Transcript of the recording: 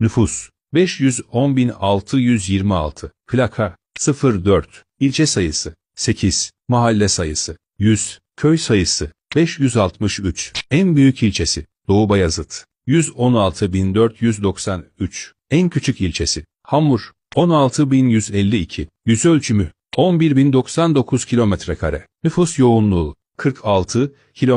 Nüfus 510.626 Plaka 04 İlçe sayısı 8 Mahalle sayısı 100 Köy sayısı 563 En büyük ilçesi Doğu Bayazıt 116.493 En küçük ilçesi Hamur 16.152 Yüz ölçümü 11.099 km kare Nüfus yoğunluğu 46 km